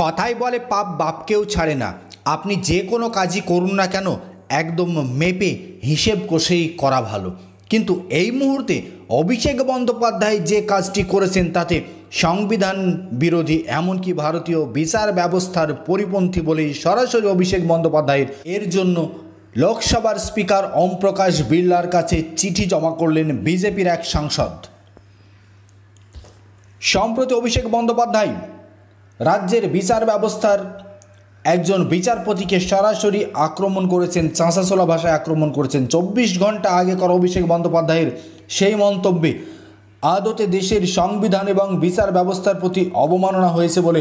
কথাই বলে পাপ বাপকেও ছাড়ে না আপনি যে কোনো কাজই করুন না কেন একদম মেপে হিসেব কষেই করা ভালো কিন্তু এই মুহূর্তে অভিষেক বন্দ্যোপাধ্যায় যে কাজটি করেছেন তাতে সংবিধান বিরোধী এমনকি ভারতীয় বিচার ব্যবস্থার পরিপন্থী বলেই সরাসরি অভিষেক বন্দ্যোপাধ্যায়ের এর জন্য লোকসভার স্পিকার ওম প্রকাশ বিড়লার কাছে চিঠি জমা করলেন বিজেপির এক সাংসদ সম্প্রতি অভিষেক বন্দ্যোপাধ্যায় রাজ্যের বিচার ব্যবস্থার একজন বিচারপতিকে সরাসরি আক্রমণ করেছেন চাঁসাসোলা ভাষায় আক্রমণ করেছেন চব্বিশ ঘন্টা আগে কর অভিষেক বন্দ্যোপাধ্যায়ের সেই মন্তব্যে আদতে দেশের সংবিধান এবং বিচার ব্যবস্থার প্রতি অবমাননা হয়েছে বলে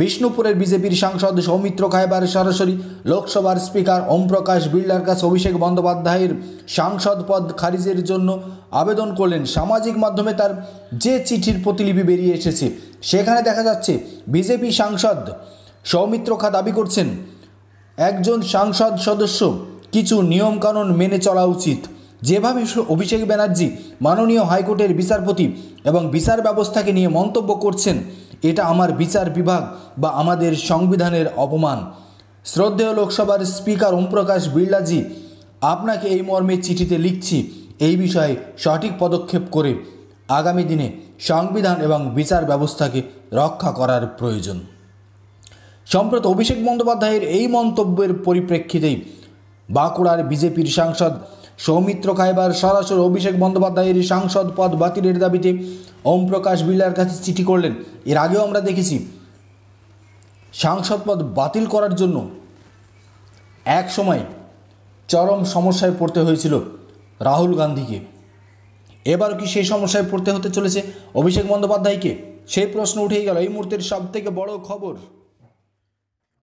বিষ্ণুপুরের বিজেপির সাংসদ সৌমিত্র খায়বার সরাসরি লোকসভার স্পিকার ওমপ্রকাশ বিড়লার কাছে অভিষেক বন্দ্যোপাধ্যায়ের সাংসদ পদ খারিজের জন্য আবেদন করলেন সামাজিক মাধ্যমে তার যে চিঠির প্রতিলিপি বেরিয়ে এসেছে সেখানে দেখা যাচ্ছে বিজেপি সাংসদ সৌমিত্র খা দাবি করছেন একজন সাংসদ সদস্য কিছু নিয়মকানুন মেনে চলা উচিত যেভাবে অভিষেক ব্যানার্জি মাননীয় হাইকোর্টের বিচারপতি এবং বিচার ব্যবস্থাকে নিয়ে মন্তব্য করছেন এটা আমার বিচার বিভাগ বা আমাদের সংবিধানের অপমান শ্রদ্ধেয় লোকসভার স্পিকার ওমপ্রকাশ বিড়লাজি আপনাকে এই মর্মে চিঠিতে লিখছি এই বিষয়ে সঠিক পদক্ষেপ করে আগামী দিনে সংবিধান এবং বিচার ব্যবস্থাকে রক্ষা করার প্রয়োজন সম্প্রত অভিষেক বন্দ্যোপাধ্যায়ের এই মন্তব্যের পরিপ্রেক্ষিতেই বাঁকুড়ার বিজেপির সাংসদ সৌমিত্র খাইবার সরাসরি অভিষেক বন্দ্যোপাধ্যায়ের সাংসদ পদ বাতিলের দাবিতে ওম প্রকাশ বিড়লার কাছে চিঠি করলেন এর আগেও আমরা দেখেছি সাংসদ পদ বাতিল করার জন্য এক সময় চরম সমস্যায় পড়তে হয়েছিল রাহুল গান্ধীকে এবারও কি সেই সমস্যায় পড়তে হতে চলেছে অভিষেক বন্দ্যোপাধ্যায়কে সেই প্রশ্ন উঠেই গেল এই মুহূর্তের সবথেকে বড় খবর